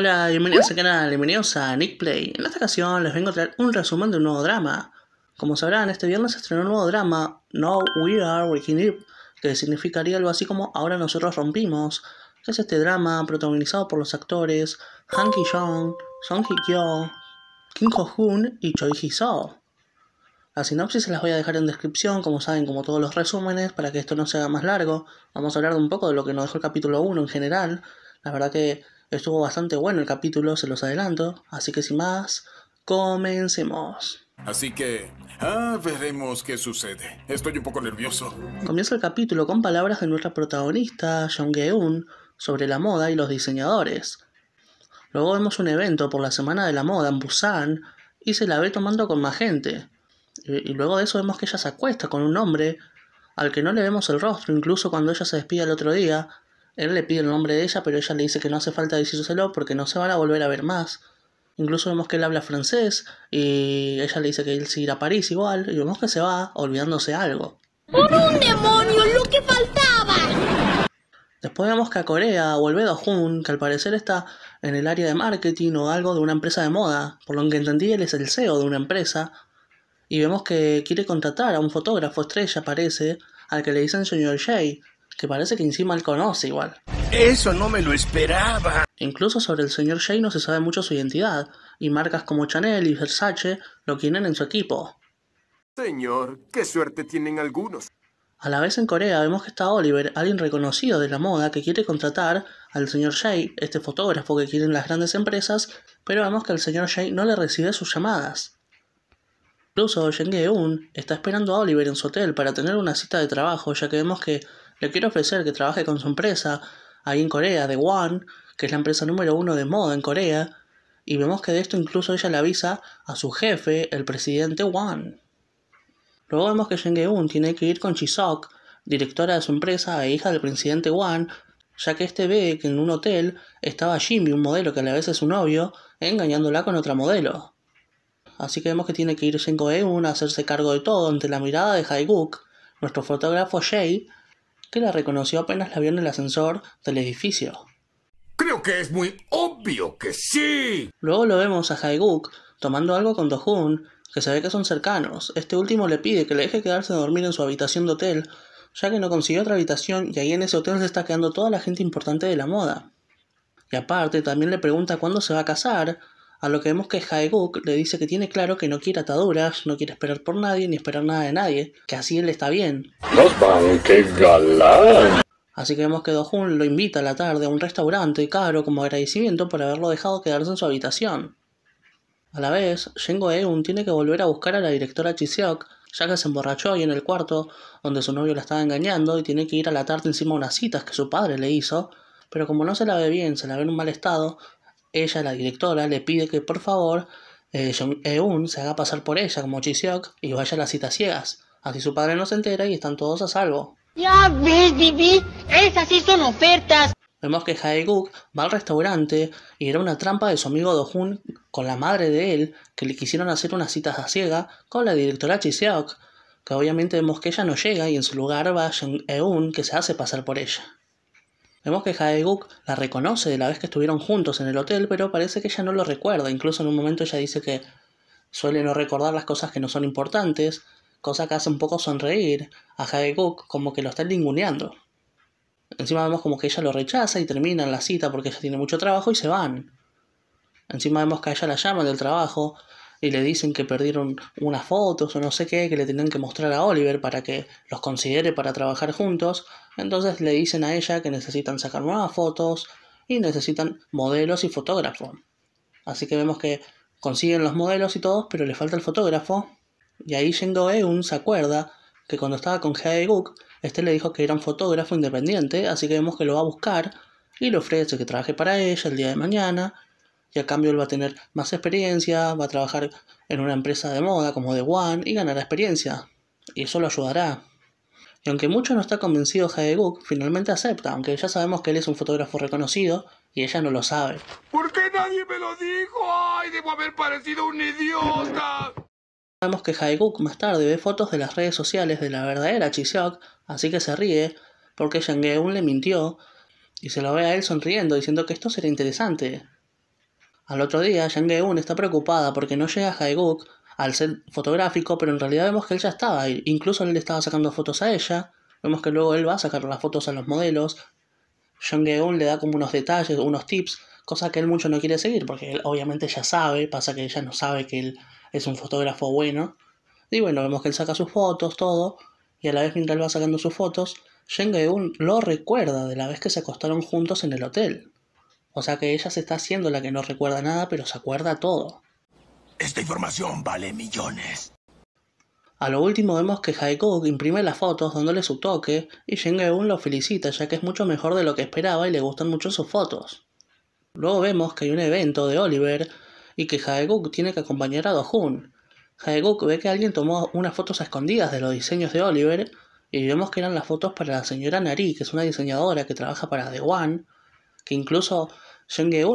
Hola, bienvenidos al canal, bienvenidos a Nick Play. En esta ocasión les vengo a traer un resumen de un nuevo drama. Como sabrán, este viernes estrenó un nuevo drama, No, We Are Waking Up, que significaría algo así como Ahora Nosotros Rompimos, es este drama protagonizado por los actores Han Ki-jong, Song Hee-kyo, Kim Ho-hoon y Choi Hee-soo. La sinopsis se las voy a dejar en descripción, como saben, como todos los resúmenes, para que esto no sea más largo. Vamos a hablar de un poco de lo que nos dejó el capítulo 1 en general. La verdad que Estuvo bastante bueno el capítulo, se los adelanto, así que sin más, comencemos. Así que, ah, veremos qué sucede. Estoy un poco nervioso. Comienza el capítulo con palabras de nuestra protagonista, Jung Geun, sobre la moda y los diseñadores. Luego vemos un evento por la Semana de la Moda en Busan y se la ve tomando con más gente. Y, luego de eso vemos que ella se acuesta con un hombre al que no le vemos el rostro incluso cuando ella se despide el otro día él le pide el nombre de ella, pero ella le dice que no hace falta decírselo porque no se van a volver a ver más. Incluso vemos que él habla francés y ella le dice que él se irá a París igual y vemos que se va olvidándose algo. ¡Por un demonio! ¡Lo que faltaba! Después vemos que a Corea vuelve a Jun, que al parecer está en el área de marketing o algo de una empresa de moda. Por lo que entendí, él es el CEO de una empresa. Y vemos que quiere contratar a un fotógrafo estrella, parece, al que le dicen Señor Jay, que parece que encima él conoce igual. Eso no me lo esperaba. Incluso sobre el señor Jay no se sabe mucho su identidad, y marcas como Chanel y Versace lo tienen en su equipo. Señor, qué suerte tienen algunos. A la vez en Corea vemos que está Oliver, alguien reconocido de la moda que quiere contratar al señor Jay, este fotógrafo que quieren las grandes empresas, pero vemos que el señor Jay no le recibe sus llamadas. Incluso Yenge Un está esperando a Oliver en su hotel para tener una cita de trabajo, ya que vemos que le quiero ofrecer que trabaje con su empresa ahí en Corea, de One, que es la empresa número uno de moda en Corea. Y vemos que de esto incluso ella le avisa a su jefe, el presidente Wan. Luego vemos que Sheng tiene que ir con Chisok, directora de su empresa e hija del presidente Wan, ya que este ve que en un hotel estaba Jimmy, un modelo que a la vez es su novio, engañándola con otra modelo. Así que vemos que tiene que ir Shen Eun a hacerse cargo de todo ante la mirada de Haiguk, nuestro fotógrafo Jay, que la reconoció apenas la vio en el ascensor del edificio. Creo que es muy obvio que sí. Luego lo vemos a Haiguk tomando algo con Dohun, que se ve que son cercanos. Este último le pide que le deje quedarse a dormir en su habitación de hotel, ya que no consiguió otra habitación y ahí en ese hotel se está quedando toda la gente importante de la moda. Y aparte también le pregunta cuándo se va a casar, a lo que vemos que Haeguk le dice que tiene claro que no quiere ataduras, no quiere esperar por nadie ni esperar nada de nadie, que así él está bien. Nos ¡Qué galán! Así que vemos que Dohun lo invita a la tarde a un restaurante caro como agradecimiento por haberlo dejado quedarse en su habitación. A la vez, Shengo Eun tiene que volver a buscar a la directora Chiseok, ya que se emborrachó ahí en el cuarto donde su novio la estaba engañando y tiene que ir a la tarde encima de unas citas que su padre le hizo, pero como no se la ve bien, se la ve en un mal estado, ella, la directora, le pide que por favor eh, Eun se haga pasar por ella como Chiseok y vaya a las citas ciegas. Así su padre no se entera y están todos a salvo. Ya ves, Bibi esas sí son ofertas. Vemos que Haeguk va al restaurante y era una trampa de su amigo Dohun con la madre de él que le quisieron hacer unas citas a ciega con la directora Chiseok que obviamente vemos que ella no llega y en su lugar va Jung Eun que se hace pasar por ella. Vemos que Haeguk la reconoce de la vez que estuvieron juntos en el hotel, pero parece que ella no lo recuerda. Incluso en un momento ella dice que suele no recordar las cosas que no son importantes, cosa que hace un poco sonreír a Haeguk como que lo está linguneando. Encima vemos como que ella lo rechaza y terminan la cita porque ella tiene mucho trabajo y se van. Encima vemos que a ella la llaman del trabajo y le dicen que perdieron unas fotos o no sé qué que le tenían que mostrar a Oliver para que los considere para trabajar juntos. Entonces le dicen a ella que necesitan sacar nuevas fotos y necesitan modelos y fotógrafo. Así que vemos que consiguen los modelos y todo, pero le falta el fotógrafo. Y ahí Shendo Eun se acuerda que cuando estaba con Hae Gook, este le dijo que era un fotógrafo independiente, así que vemos que lo va a buscar y le ofrece que trabaje para ella el día de mañana y a cambio él va a tener más experiencia, va a trabajar en una empresa de moda como The One y ganará experiencia. Y eso lo ayudará. Y aunque mucho no está convencido Haeguk, finalmente acepta, aunque ya sabemos que él es un fotógrafo reconocido y ella no lo sabe. ¿Por qué nadie me lo dijo? ¡Ay, debo haber parecido un idiota! Sabemos que Haeguk más tarde ve fotos de las redes sociales de la verdadera Chiseok, así que se ríe porque un le mintió y se lo ve a él sonriendo diciendo que esto será interesante, al otro día, Yang Geun está preocupada porque no llega a Haeguk al set fotográfico, pero en realidad vemos que él ya estaba Incluso él le estaba sacando fotos a ella. Vemos que luego él va a sacar las fotos a los modelos. Yang Geun le da como unos detalles, unos tips, cosa que él mucho no quiere seguir, porque él obviamente ya sabe, pasa que ella no sabe que él es un fotógrafo bueno. Y bueno, vemos que él saca sus fotos, todo, y a la vez mientras él va sacando sus fotos, Yang Geun lo recuerda de la vez que se acostaron juntos en el hotel. O sea que ella se está haciendo la que no recuerda nada, pero se acuerda todo. Esta información vale millones. A lo último vemos que Haikuk imprime las fotos dándole su toque y Shengeun lo felicita ya que es mucho mejor de lo que esperaba y le gustan mucho sus fotos. Luego vemos que hay un evento de Oliver y que Haeguk tiene que acompañar a Dohun. Haeguk ve que alguien tomó unas fotos escondidas de los diseños de Oliver y vemos que eran las fotos para la señora Nari, que es una diseñadora que trabaja para The One, que incluso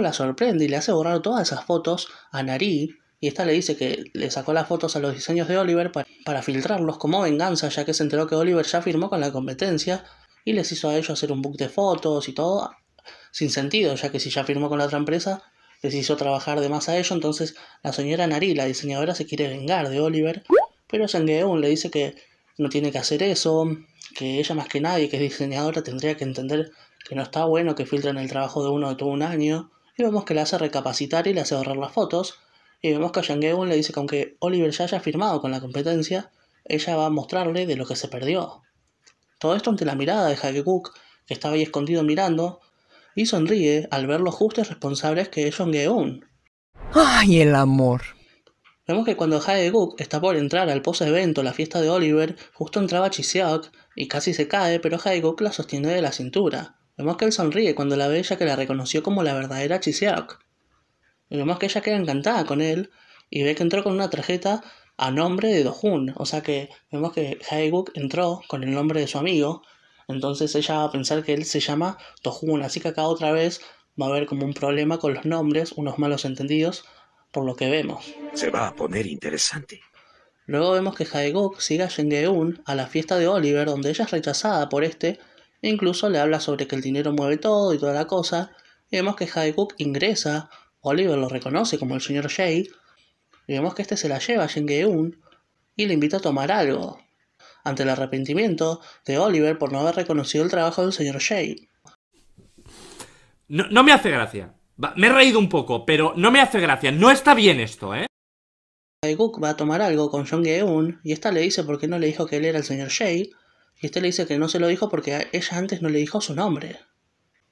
la sorprende y le hace borrar todas esas fotos a Nari. Y esta le dice que le sacó las fotos a los diseños de Oliver para, filtrarlos como venganza, ya que se enteró que Oliver ya firmó con la competencia y les hizo a ellos hacer un book de fotos y todo sin sentido, ya que si ya firmó con la otra empresa, les hizo trabajar de más a ellos. Entonces, la señora Nari, la diseñadora, se quiere vengar de Oliver, pero Shengeun le dice que no tiene que hacer eso, que ella más que nadie, que es diseñadora, tendría que entender que no está bueno que filtren el trabajo de uno de todo un año, y vemos que la hace recapacitar y le hace borrar las fotos, y vemos que a Yang le dice que aunque Oliver ya haya firmado con la competencia, ella va a mostrarle de lo que se perdió. Todo esto ante la mirada de Cook que estaba ahí escondido mirando, y sonríe al ver los justos responsables que es jong ¡Ay, el amor! Vemos que cuando Hagekuk está por entrar al post-evento, la fiesta de Oliver, justo entraba Chiseok y casi se cae, pero Hagekuk la sostiene de la cintura. Vemos que él sonríe cuando la ve ella que la reconoció como la verdadera Chiseok. Y vemos que ella queda encantada con él y ve que entró con una tarjeta a nombre de Dohun. O sea que vemos que Haeguk entró con el nombre de su amigo. Entonces ella va a pensar que él se llama Tohun. Así que acá otra vez va a haber como un problema con los nombres, unos malos entendidos, por lo que vemos. Se va a poner interesante. Luego vemos que Haeguk sigue a Shengeun a la fiesta de Oliver, donde ella es rechazada por este e incluso le habla sobre que el dinero mueve todo y toda la cosa. Y vemos que cook ingresa, Oliver lo reconoce como el señor Jay. Y vemos que este se la lleva a Gae-un y le invita a tomar algo. Ante el arrepentimiento de Oliver por no haber reconocido el trabajo del señor Jay. No, me hace gracia. Me he reído un poco, pero no me hace gracia. No está bien esto, ¿eh? Haikuk va a tomar algo con Jong Eun y esta le dice por qué no le dijo que él era el señor Jay y este le dice que no se lo dijo porque ella antes no le dijo su nombre.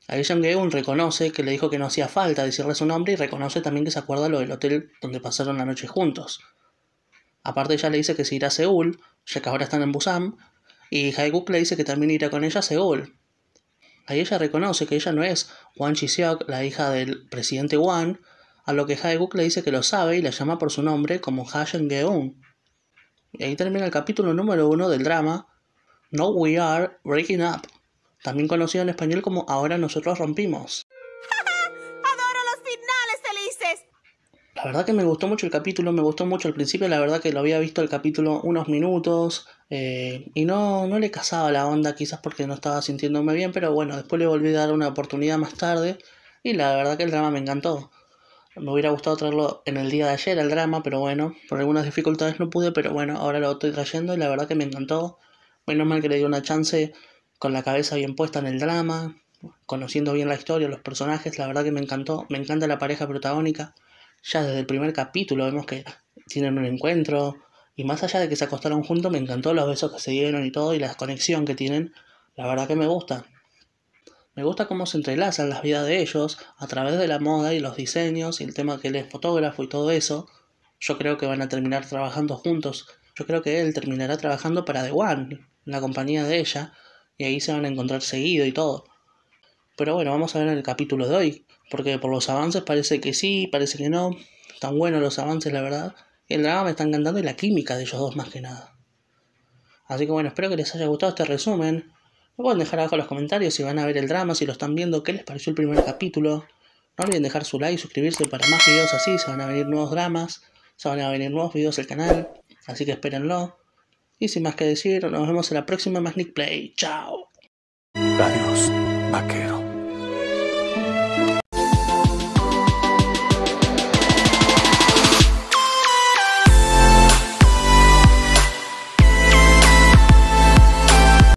Ahí Geun reconoce que le dijo que no hacía falta decirle su nombre y reconoce también que se acuerda lo del hotel donde pasaron la noche juntos. Aparte ella le dice que se irá a Seúl, ya que ahora están en Busan, y Haeguk le dice que también irá con ella a Seúl. Ahí ella reconoce que ella no es Wan Chiseok, la hija del presidente Wan, a lo que Haeguk le dice que lo sabe y la llama por su nombre como Ha geun Y ahí termina el capítulo número uno del drama, no We Are Breaking Up, también conocido en español como Ahora Nosotros Rompimos. ¡Adoro los finales felices! La verdad que me gustó mucho el capítulo, me gustó mucho al principio, la verdad que lo había visto el capítulo unos minutos eh, y no, no le casaba la onda quizás porque no estaba sintiéndome bien, pero bueno, después le volví a dar una oportunidad más tarde y la verdad que el drama me encantó. Me hubiera gustado traerlo en el día de ayer, el drama, pero bueno, por algunas dificultades no pude, pero bueno, ahora lo estoy trayendo y la verdad que me encantó. Menos mal que le dio una chance con la cabeza bien puesta en el drama, conociendo bien la historia, los personajes, la verdad que me encantó, me encanta la pareja protagónica. Ya desde el primer capítulo vemos que tienen un encuentro y más allá de que se acostaron juntos, me encantó los besos que se dieron y todo y la conexión que tienen, la verdad que me gusta. Me gusta cómo se entrelazan las vidas de ellos a través de la moda y los diseños y el tema que él es fotógrafo y todo eso. Yo creo que van a terminar trabajando juntos. Yo creo que él terminará trabajando para The One, la compañía de ella, y ahí se van a encontrar seguido y todo. Pero bueno, vamos a ver el capítulo de hoy, porque por los avances parece que sí, parece que no, están buenos los avances, la verdad. Y el drama me está encantando y la química de ellos dos más que nada. Así que bueno, espero que les haya gustado este resumen. Me pueden dejar abajo en los comentarios si van a ver el drama, si lo están viendo, qué les pareció el primer capítulo. No olviden dejar su like y suscribirse para más videos así, se van a venir nuevos dramas, se van a venir nuevos videos al canal, así que espérenlo. Y sin más que decir, nos vemos en la próxima más Nick Play. Chao. Adiós,